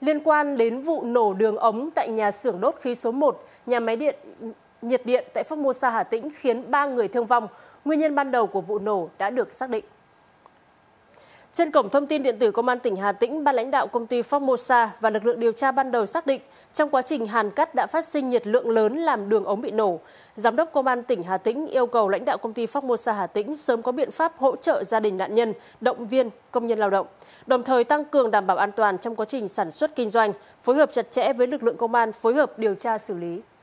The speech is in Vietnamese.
Liên quan đến vụ nổ đường ống tại nhà xưởng đốt khí số 1, nhà máy điện nhiệt điện tại Phong Sa Hà Tĩnh khiến 3 người thương vong. Nguyên nhân ban đầu của vụ nổ đã được xác định. Trên cổng thông tin điện tử Công an tỉnh Hà Tĩnh, ban lãnh đạo công ty Formosa và lực lượng điều tra ban đầu xác định trong quá trình hàn cắt đã phát sinh nhiệt lượng lớn làm đường ống bị nổ. Giám đốc Công an tỉnh Hà Tĩnh yêu cầu lãnh đạo công ty Formosa Hà Tĩnh sớm có biện pháp hỗ trợ gia đình nạn nhân, động viên công nhân lao động, đồng thời tăng cường đảm bảo an toàn trong quá trình sản xuất kinh doanh, phối hợp chặt chẽ với lực lượng công an phối hợp điều tra xử lý.